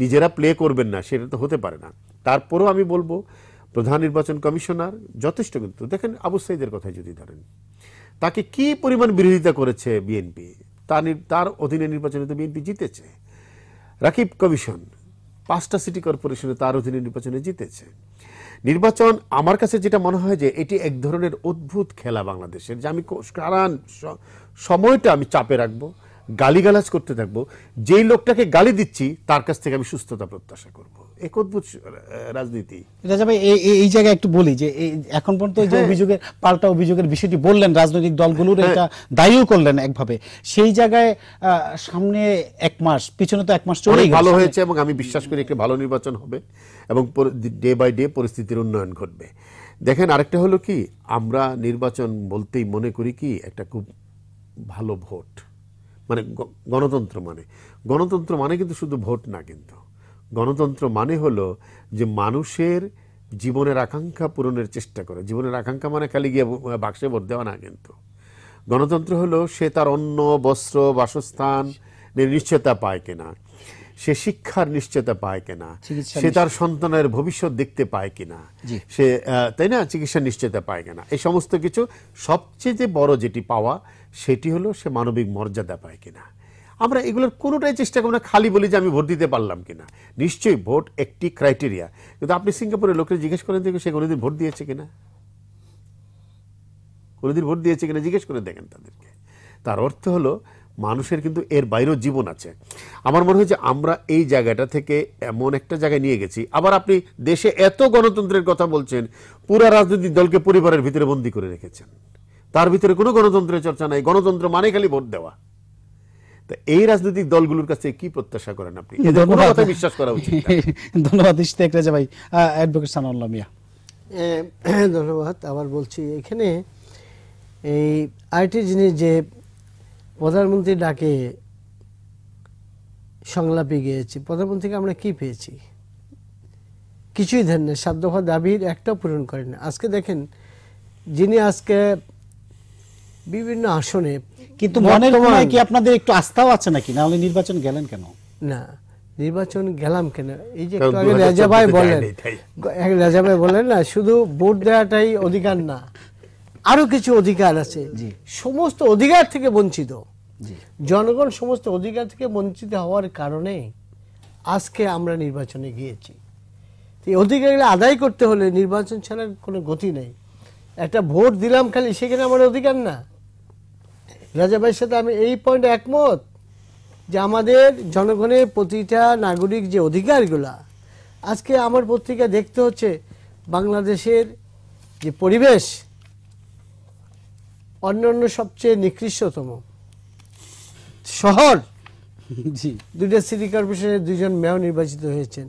নিজেরা প্লে করবেন না সেটা তো হতে পারে না তারপরেও আমি বলবো প্রধান নির্বাচন কমিশনার যথেষ্ট কিন্তু দেখেন আবু সাইদের কথা যদি ধরেন তাকে কি পরিমাণ বিরোধিতা করেছে বিএনপি তার তার অধীনে নির্বাচনে তো বিএনপি জিতেছে রাকিব কমিশন পাঁচটা সিটি কর্পোরেশনে তার অধীনে নির্বাচনে জিতেছে নির্বাচন আমার কাছে যেটা মনে হয় যে এটি এক ধরনের অদ্ভুত খেলা বাংলাদেশের যে আমি সারা সময়টা আমি চাপে রাখবো গালিগালাজ করতে থাকবো যেই লোকটাকে গালি দিচ্ছি তার কাছ থেকে আমি সুস্থতা প্রত্যাশা করবো একদ্ভুত রাজনীতি রাজা ভাই এই জায়গায় একটু বলি যে এখন পর্যন্ত যে হ্যাঁ। অভিযোগের পাল্টা অভিযোগের বিষয়টি বললেন রাজনৈতিক দলগুলোর হ্যাঁ। এটা দায়ীও করলেন একভাবে সেই জায়গায় সামনে এক মাস পিছনে তো এক মাস চলেই ভালো হয়েছে এবং আমি বিশ্বাস করি একটি ভালো নির্বাচন হবে এবং ডে বাই ডে পরিস্থিতির উন্নয়ন ঘটবে দেখেন আরেকটা হলো কি আমরা নির্বাচন বলতেই মনে করি কি একটা খুব ভালো ভোট মানে গণতন্ত্র মানে গণতন্ত্র মানে কিন্তু শুধু ভোট না কিন্তু গণতন্ত্র মানে হলো যে মানুষের জীবনের আকাঙ্ক্ষা পূরণের চেষ্টা করে জীবনের আকাঙ্ক্ষা মানে খালি গিয়ে বাক্সে ভোট দেওয়া না কিন্তু গণতন্ত্র হলো সে তার অন্ন বস্ত্র বাসস্থান নিশ্চয়তা পায় কিনা সে শিক্ষার নিশ্চয়তা পায় কিনা সে তার সন্তানের ভবিষ্যৎ দেখতে পায় কিনা সে তাই না চিকিৎসার নিশ্চয়তা পায় কিনা এই সমস্ত কিছু সবচেয়ে যে বড় যেটি পাওয়া সেটি হলো সে মানবিক মর্যাদা পায় কিনা আমরা এগুলোর কোনোটাই চেষ্টা করি না খালি বলি যে আমি ভোট দিতে পারলাম কিনা নিশ্চয়ই ভোট একটি ক্রাইটেরিয়া কিন্তু আপনি সিঙ্গাপুরের লোকের জিজ্ঞেস করেন দেখুন সে কোনোদিন ভোট দিয়েছে কিনা কোনোদিন ভোট দিয়েছে কিনা জিজ্ঞেস করে দেখেন তাদেরকে তার অর্থ হলো মানুষের কিন্তু এর বাইরেও জীবন আছে আমার মনে হয় যে আমরা এই জায়গাটা থেকে এমন একটা জায়গায় নিয়ে গেছি আবার আপনি দেশে এত গণতন্ত্রের কথা বলছেন পুরা রাজনৈতিক দলকে পরিবারের ভিতরে বন্দি করে রেখেছেন তার ভিতরে কোনো গণতন্ত্রের চর্চা নাই গণতন্ত্র মানে খালি ভোট দেওয়া এই রাজনৈতিক দলগুলোর কাছে কি প্রত্যাশা করেন আপনি ধন্যবাদ বিশ্বাস করা উচিত ধন্যবাদ রাজা ভাই অ্যাডভোকেট মিয়া ধন্যবাদ আবার বলছি এখানে এই আরেকটি জিনিস যে প্রধানমন্ত্রী ডাকে সংলাপে গিয়েছি প্রধানমন্ত্রীকে আমরা কি পেয়েছি কিছুই দেন না সাত দাবির একটাও পূরণ করেন আজকে দেখেন যিনি আজকে বিভিন্ন আসনে কিন্তু মনের কোনায় কি আপনাদের একটু আস্থাও আছে নাকি নাহলে নির্বাচন গেলেন কেন না নির্বাচন গেলাম কেন এই যে একটু আগে রাজাভাই বলেন রাজাভাই বলেন না শুধু ভোট দেওয়াটাই অধিকার না আরো কিছু অধিকার আছে সমস্ত অধিকার থেকে বঞ্চিত জনগণ সমস্ত অধিকার থেকে বঞ্চিত হওয়ার কারণে আজকে আমরা নির্বাচনে গিয়েছি অধিকারগুলো আদায় করতে হলে নির্বাচন ছাড়া কোনো গতি নেই একটা ভোট দিলাম খালি সেখানে আমার অধিকার না রাজা ভাইয়ের সাথে আমি এই পয়েন্ট একমত যে আমাদের জনগণের প্রতিটা নাগরিক যে অধিকারগুলা আজকে আমার পত্রিকা দেখতে হচ্ছে বাংলাদেশের যে পরিবেশ অন্যান্য সবচেয়ে নিকৃষ্টতম শহর দুইটা সিটি কর্পোরেশনের দুজন মেয়র নির্বাচিত হয়েছেন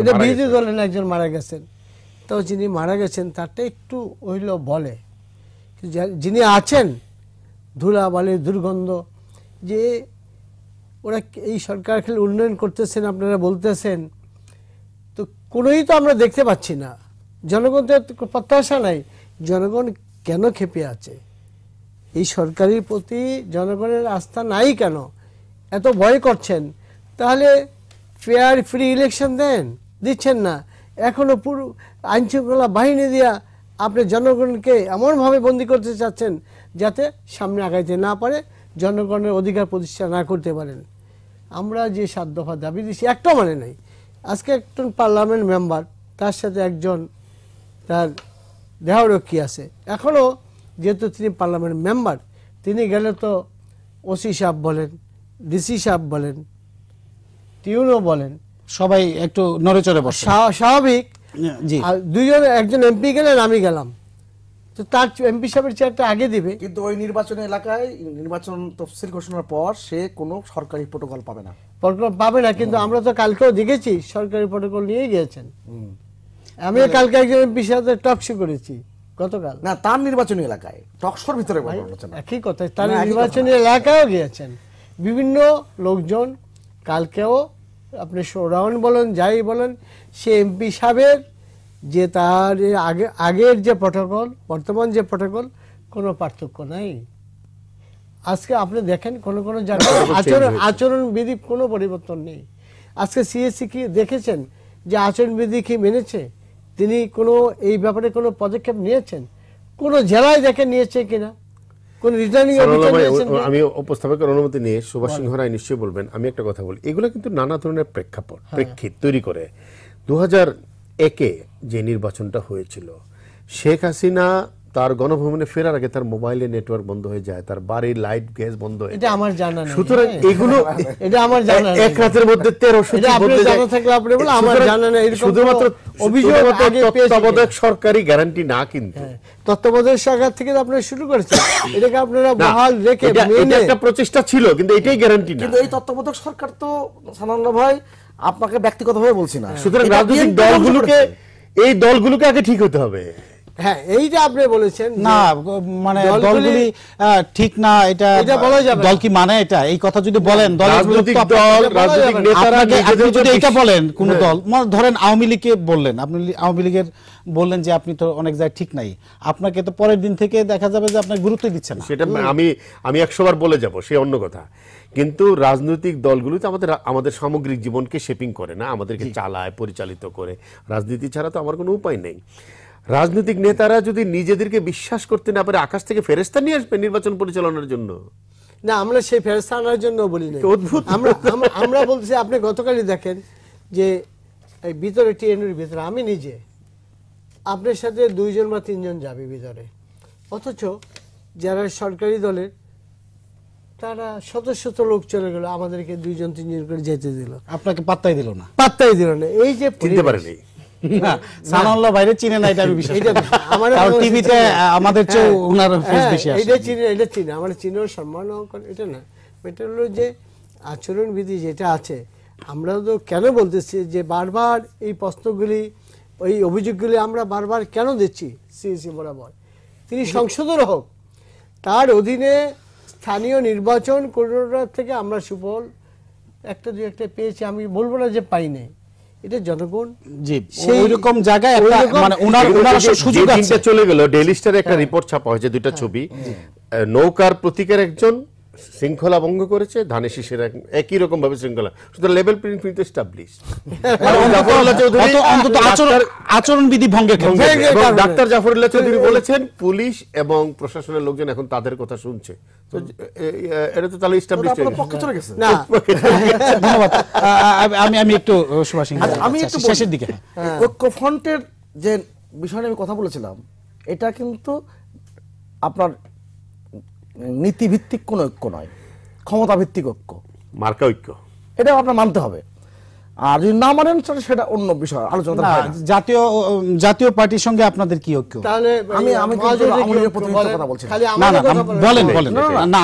এটা বিরোধী দলের একজন মারা গেছেন তো যিনি মারা গেছেন তারটা একটু হইল বলে যিনি আছেন ধুলাবালির দুর্গন্ধ যে ওরা এই সরকার খেলে উন্নয়ন করতেছেন আপনারা বলতেছেন তো কোনোই তো আমরা দেখতে পাচ্ছি না জনগণ তো প্রত্যাশা নাই জনগণ কেন খেপে আছে এই সরকারের প্রতি জনগণের আস্থা নাই কেন এত ভয় করছেন তাহলে ফেয়ার ফ্রি ইলেকশন দেন দিচ্ছেন না এখনও পুরো আইন শৃঙ্খলা বাহিনী দিয়া আপনি জনগণকে এমনভাবে বন্দি করতে চাচ্ছেন যাতে সামনে আগাইতে না পারে জনগণের অধিকার প্রতিষ্ঠা না করতে পারেন আমরা যে সাত দফা দাবি দিচ্ছি একটা মানে নাই আজকে একজন পার্লামেন্ট মেম্বার তার সাথে একজন তার দেহরক্ষী আছে এখনও যেহেতু তিনি পার্লামেন্ট মেম্বার তিনি গেলে তো ওসি সাহেব বলেন ডিসি সাহেব বলেন টিউনও বলেন সবাই একটু নড়েচড়ে বসে স্বাভাবিক হ্যাঁ। আর দুইজন একজন এমপি গেলেন আমি গেলাম তার এমপি সাহেবের চেয়ারটা আগে দিবে কিন্তু ওই নির্বাচন এলাকায় নির্বাচন তফসিল ঘোষণার পর সে কোনো সরকারি প্রোটোকল পাবে না প্রোটোকল পাবে না কিন্তু আমরা তো কালকেও দেখেছি সরকারি প্রোটোকল নিয়ে গিয়েছেন আমি মানে- কালকে একজন এমপি সাহেবের টকশো করেছি গতকাল না তার নির্বাচনী এলাকায় টকশোর ভিতরে একই কথা তার মানে নির্বাচনী এলাকায়ও গিয়েছেন বিভিন্ন লোকজন কালকেও আপনি সৌরাহন বলেন যাই বলেন সে এমপি সাহেবের যে তার আগে আগের যে প্রটোকল বর্তমান যে প্রটোকল কোনো পার্থক্য নাই আজকে আপনি দেখেন কোন কোন জায়গায় আচরণ আচরণবিধি কোনো পরিবর্তন নেই আজকে সিএসসি কি দেখেছেন যে আচরণবিধি কি মেনেছে তিনি কোনো এই ব্যাপারে কোনো পদক্ষেপ নিয়েছেন কোনো জেলায় দেখে নিয়েছে কিনা কোন রিটার্নিং আমি উপস্থাপকের অনুমতি নিয়ে সুভাষ সিংহ রায় নিশ্চয়ই বলবেন আমি একটা কথা বলি এগুলো কিন্তু নানা ধরনের প্রেক্ষাপট হ্যাঁ। প্রেক্ষিত তৈরি করে দু হাজার একে যে নির্বাচনটা হয়েছিল শেখ হাসিনা তার গণভ্রমণে ফেরার আগে তার মোবাইলে নেটওয়ার্ক বন্ধ হয়ে যায় তার বাড়ির লাইট গ্যাস বন্ধ হয় এটা আমার জানা নেই সুতরাং হ্যাঁ। এগুলো এটা আমার জানা নেই এক রাতের মধ্যে 1300 এটা আপনি জানা থাকলে আপনি বলে আমার জানা নেই শুধুমাত্র অভিযোগ আগে তত্ত্বাবধায়ক সরকারি গ্যারান্টি না কিন্তু হ্যাঁ, তত্ত্বাবধায়ক সরকার থেকে আপনারা শুরু করেছেন এটাকে আপনারা বহাল রেখে মেনে একটা প্রচেষ্টা ছিল কিন্তু এটাই গ্যারান্টি না কিন্তু এই তত্ত্বাবধায়ক সরকার তো সানান্দ ভাই আপনাকে ব্যক্তিগতভাবে বলছি না সুতরাং রাজনৈতিক দলগুলোকে এই দলগুলোকে আগে ঠিক হতে হবে ঠিক নাই আপনাকে তো পরের দিন থেকে দেখা যাবে যে আপনাকে গুরুত্ব দিচ্ছে না সেটা আমি আমি 100 বার বলে যাব সে অন্য কথা কিন্তু রাজনৈতিক দলগুলি তো আমাদের আমাদের সামগ্রিক জীবনকে শেপিং করে না আমাদেরকে চালায় পরিচালিত করে রাজনীতি ছাড়া তো আমার কোনো উপায় নেই রাজনৈতিক নেতারা যদি নিজেদেরকে বিশ্বাস করতে না পারে আকাশ থেকে ফেরেস্তা নিয়ে আসবে নির্বাচন পরিচালনার জন্য না আমরা সেই ফেরেস্তা আনার জন্য বলি না অদ্ভুত আমরা বলছি আপনি গতকালই দেখেন যে এই ভিতরে টিএনএর ভিতরে আমি নিজে আপনার সাথে দুইজন বা তিনজন যাবে ভিতরে অথচ যারা সরকারি দলের তারা শত শত লোক চলে গেল আমাদেরকে দুইজন তিনজন করে যেতে দিল আপনাকে পাত্তাই দিল না পাত্তাই দিল না এই যে সানাউল্লাহ বাইরে চিনে না এটা আমি বিশ্বাস আমার টিভিতে আমাদের চেয়ে হ্যাঁ, ওনার ফেস হ্যাঁ, বেশি আসে এটা চিনে এটা চিনে আমার চিনেও সম্মান এটা না এটা হলো যে আচরণবিধি যেটা আছে আমরা তো কেন বলতেছি যে বারবার এই প্রশ্নগুলি ওই অভিযোগগুলি আমরা বারবার কেন দিচ্ছি সিইসি বরাবর তিনি সংসদের হোক তার অধীনে স্থানীয় নির্বাচন করোনার থেকে আমরা সুফল একটা দু একটা পেয়েছি আমি বলবো না যে পাই নাই এটা জনগণ জি সেই রকম জায়গায় মানে উনার উনার সুযোগ আছে চলে গেল ডেইলি স্টারে একটা রিপোর্ট হ্যাঁ। ছাপা হয়েছে দুইটা হ্যাঁ। ছবি নৌকার প্রতীকের একজন শৃঙ্খলা ভঙ্গ করেছে ধানে শীষের একই রকম ভাবে শৃঙ্খলা সুতরাং লেভেল প্লেইং ফিল্ড এস্টাবলিশ অন্তত আচরণ আচরণবিধি ভঙ্গের ডাক্তার জাফরুল্লাহ চৌধুরী বলেছেন পুলিশ এবং প্রশাসনের লোকজন এখন তাদের কথা শুনছে তো এটা তো তাহলে এস্টাবলিশ হয়ে গেছে না ধন্যবাদ আমি আমি একটু সুভাষ আচ্ছা, আমি আচ্ছা, একটু শেষের দিকে হ্যাঁ। ঐক্য ফ্রন্টের যে বিষয়ে আমি কথা বলেছিলাম এটা কিন্তু আপনার নীতিভিত্তিক কোনো ঐক্য নয় ক্ষমতাভিত্তিক ঐক্য মার্কা ঐক্য এটা আপনার মানতে হবে আর যদি না মানেন সেটা অন্য বিষয় আলোচনা জাতীয় জাতীয় পার্টির সঙ্গে আপনাদের কি ঐক্য তাহলে আমি আমি না না বলেন বলেন না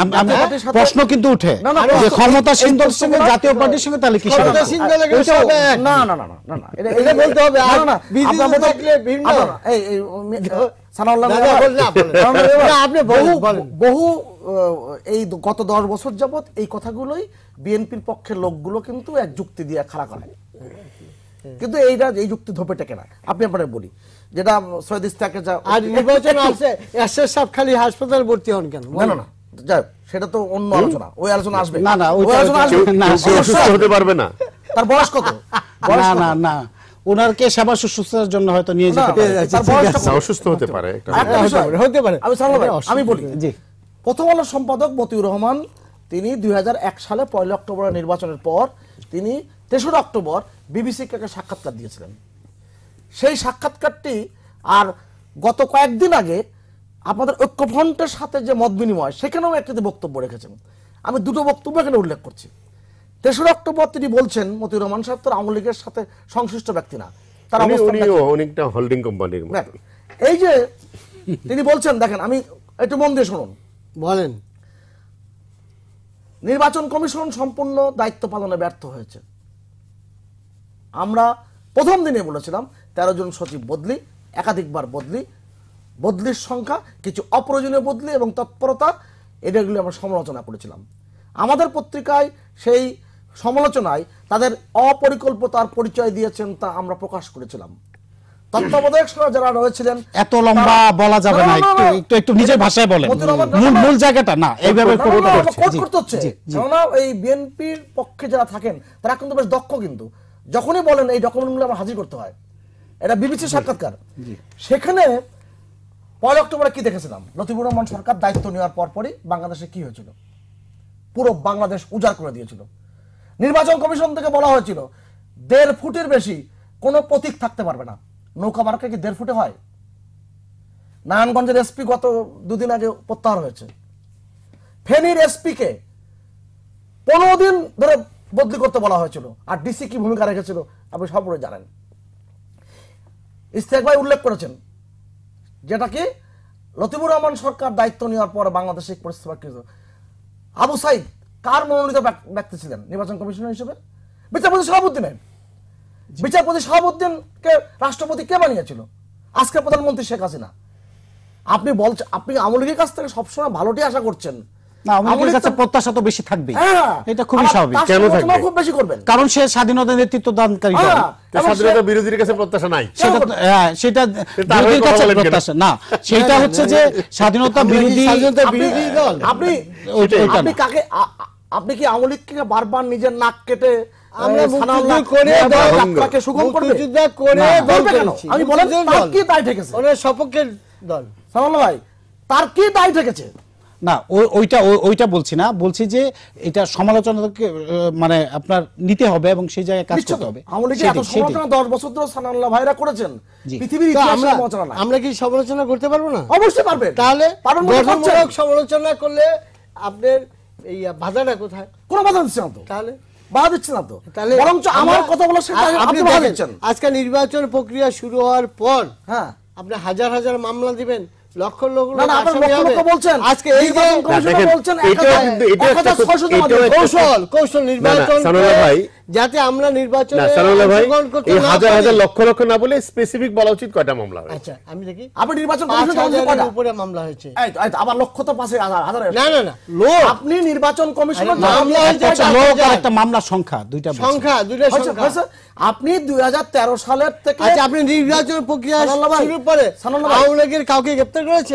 প্রশ্ন কিন্তু উঠে যে ক্ষমতাসীন দলের সঙ্গে জাতীয় পার্টির সঙ্গে তাহলে কি না না না না না এটা বলতে হবে আর না আপনি বহু এই গত দশ বছর যাবৎ এই কথাগুলোই বিএনপির পক্ষের লোকগুলো কিন্তু এক যুক্তি দিয়ে খাড়া করে কিন্তু এইটা এই যুক্তি ধোপে টেকে না আপনি আপনার বলি যেটা সৈয়দ ইস্তাকে যা আর নির্বাচন আছে এসএস সাহেব খালি হাসপাতাল ভর্তি হন কেন না না যাই সেটা তো অন্য আলোচনা ওই আলোচনা আসবে না না ওই আলোচনা আসবে না হতে পারবে না তার বয়স কত না না না ওনারকে সেবা শুশ্রূষার জন্য হয়তো নিয়ে যেতে পারে আচ্ছা, আচ্ছা, অসুস্থ হতে পারে হতে পারে আমি আমি বলি জি প্রথম আলো সম্পাদক মতিউর রহমান তিনি দুই সালে পয়লা অক্টোবরের নির্বাচনের পর তিনি তেসরা অক্টোবর বিবিসিকে সাক্ষাৎকার দিয়েছিলেন সেই সাক্ষাৎকারটি আর গত কয়েকদিন আগে আপনাদের ঐক্যফ্রন্টের সাথে যে মত বিনিময় সেখানেও একটি বক্তব্য রেখেছেন আমি দুটো বক্তব্য এখানে উল্লেখ করছি তেসরা অক্টোবর তিনি বলছেন মতি রহমান সাহেব তো আওয়ামী লীগের সাথে সংশ্লিষ্ট ব্যক্তি না তার অনেকটা হোল্ডিং কোম্পানির এই যে তিনি বলছেন দেখেন আমি একটু মন দিয়ে শুনুন বলেন নির্বাচন কমিশন সম্পূর্ণ দায়িত্ব পালনে ব্যর্থ হয়েছে আমরা প্রথম দিনে বলেছিলাম তেরো জন সচিব বদলি একাধিকবার বদলি বদলির সংখ্যা কিছু অপ্রয়োজনীয় বদলি এবং তৎপরতা এটাগুলি আমরা সমালোচনা করেছিলাম আমাদের পত্রিকায় সেই সমালোচনায় তাদের অপরিকল্পতার পরিচয় দিয়েছেন তা আমরা প্রকাশ করেছিলাম যখনই বলেন এই হাজির করতে হয় এটা বিবিসির সাক্ষাৎকার সেখানে পয়লা অক্টোবরে কি দেখেছিলাম লতিফুর রহমান সরকার দায়িত্ব নেওয়ার পরপরই বাংলাদেশে কি হয়েছিল পুরো বাংলাদেশ উজাড় করে দিয়েছিল নির্বাচন কমিশন থেকে বলা হয়েছিল দেড় ফুটের বেশি কোনো প্রতীক থাকতে পারবে না নৌকা মার্কে কি দেড় ফুটে হয় নারায়ণগঞ্জের এসপি গত দুদিন আগে প্রত্যাহার হয়েছে ফেনীর এসপিকে পনেরো দিন ধরে বদলি করতে বলা হয়েছিল আর ডিসি কি ভূমিকা রেখেছিল আপনি সবরে জানেন ইস্তেক ভাই উল্লেখ করেছেন যেটা কি লতিফুর রহমান সরকার দায়িত্ব নেওয়ার পর বাংলাদেশে পরিস্থিতি আবু সাইদ কার মনোনীত ব্যক্তি ছিলেন নির্বাচন কমিশনার হিসেবে বিচারপতি শাহাবুদ্দিনের বিচারপতি শাহাবুদ্দিনকে রাষ্ট্রপতি কে বানিয়েছিল আজকে প্রধানমন্ত্রী শেখ হাসিনা আপনি বলছেন আপনি আওয়ামী লীগের কাছ থেকে সবসময় ভালোটি আশা করছেন হ্যাঁ, হ্যাঁ। স্বাধীনতা নেতৃত্ব দানকারী হ্যাঁ, বিরোধীর কাছে প্রত্যাশা নাই সেটা স্বাধীনতা বিরোধী বিরোধী আপনি আপনি কাকে আপনি কি আওয়ামী লীগকে বারবার নিজের নাক কেটে মানে আপনার নিতে হবে এবং সেই জায়গায় বছর ভাইরা করেছেন সমালোচনা আমরা কি সমালোচনা করতে পারবো না অবশ্যই পারবেন তাহলে সমালোচনা করলে আপনার এই বাধাটা কোথায় কোনো বাধা দিচ্ছে না তো তাহলে আজকে নির্বাচন প্রক্রিয়া শুরু হওয়ার পর হ্যাঁ আপনি হাজার হাজার মামলা দিবেন লক্ষ লক্ষ বলছেন আজকে এই বলছেন কৌশল কৌশল নির্বাচন ভাই যাতে আমরা নির্বাচন হাজার হাজার লক্ষ লক্ষ না বলে স্পেসিফিক বলা উচিত কয়টা মামলা আচ্ছা, আপনি নির্বাচন হাজার সালের থেকে আচ্ছা, আপনি নির্বাচন প্রক্রিয়া কাউকে গ্রেফতার করেছে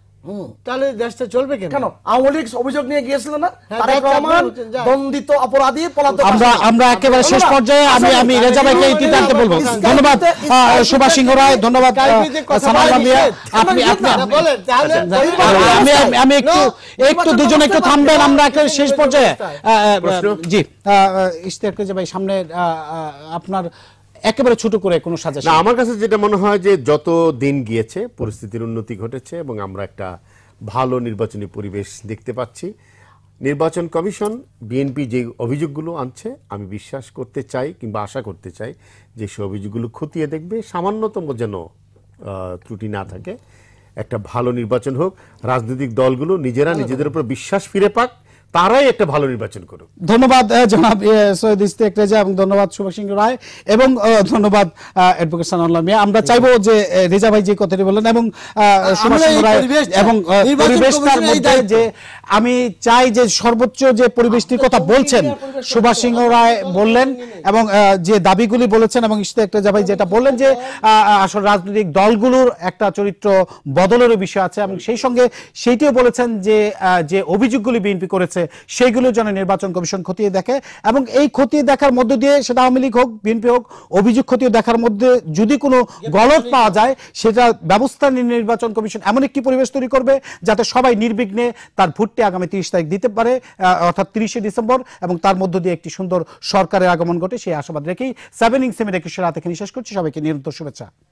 তাহলে দেশটা চলবে কেন কেন আওয়ামী লীগ অভিযোগ নিয়ে গিয়েছিল না হ্যাঁ, তারেক রহমান দণ্ডিত অপরাধী পলাতক আমরা আমরা একেবারে শেষ পর্যায়ে আমি আচ্ছা, আমি রেজা ভাইকে আচ্ছা, বলবো আচ্ছা, ধন্যবাদ সুভাষ সিংহ রায় ধন্যবাদ আপনি আপনি আমি আমি একটু একটু দুজন একটু থামবেন আমরা একেবারে শেষ পর্যায়ে জি ভাই সামনে আপনার একেবারে ছোট করে কোনো সাজেশন না আমার কাছে যেটা মনে হয় যে যত দিন গিয়েছে পরিস্থিতির উন্নতি ঘটেছে এবং আমরা একটা ভালো নির্বাচনী পরিবেশ দেখতে পাচ্ছি নির্বাচন কমিশন বিএনপি যে অভিযোগগুলো আনছে আমি বিশ্বাস করতে চাই কিংবা আশা করতে চাই যে সে অভিযোগগুলো খতিয়ে দেখবে সামান্যতম যেন ত্রুটি না থাকে একটা ভালো নির্বাচন হোক রাজনৈতিক দলগুলো নিজেরা নিজেদের উপর বিশ্বাস ফিরে পাক তারাই একটা ভালো নির্বাচন করুক ধন্যবাদ জনাব সৈয়দ ইস্তেক রেজা এবং ধন্যবাদ সুভাষ সিং রায় এবং ধন্যবাদ অ্যাডভোকেট সানুল্লাহ মিয়া আমরা চাইবো যে রেজা ভাই যে কথাটি বললেন এবং সুভাষ সিং রায় এবং পরিবেশটার মধ্যে যে আমি চাই যে সর্বোচ্চ যে পরিবেশটির আচ্ছা, কথা বলছেন সুভাষ সিংহ রায় বললেন এবং যে দাবিগুলি বলেছেন এবং ইস্তে একটা জাভাই যেটা বললেন যে আসল রাজনৈতিক দলগুলোর একটা চরিত্র বদলেরও বিষয় আছে এবং সেই সঙ্গে সেইটিও বলেছেন যে যে অভিযোগগুলি বিএনপি করেছে সেইগুলো যেন নির্বাচন কমিশন খতিয়ে দেখে এবং এই খতিয়ে দেখার মধ্য দিয়ে সেটা আওয়ামী লীগ হোক বিএনপি হোক অভিযোগ খতিয়ে দেখার মধ্যে যদি কোনো গলত পাওয়া যায় সেটা ব্যবস্থা নির্বাচন কমিশন এমন একটি পরিবেশ তৈরি করবে যাতে সবাই নির্বিঘ্নে তার ভোটটি একটি আগামী তিরিশ তারিখ দিতে পারে অর্থাৎ তিরিশে ডিসেম্বর এবং তার মধ্য দিয়ে একটি সুন্দর সরকারের আগমন ঘটে সেই আশাবাদ রেখেই সেভেন ইংসেমের একুশে রাত এখানে শেষ করছি সবাইকে নিরন্তর শুভেচ্ছা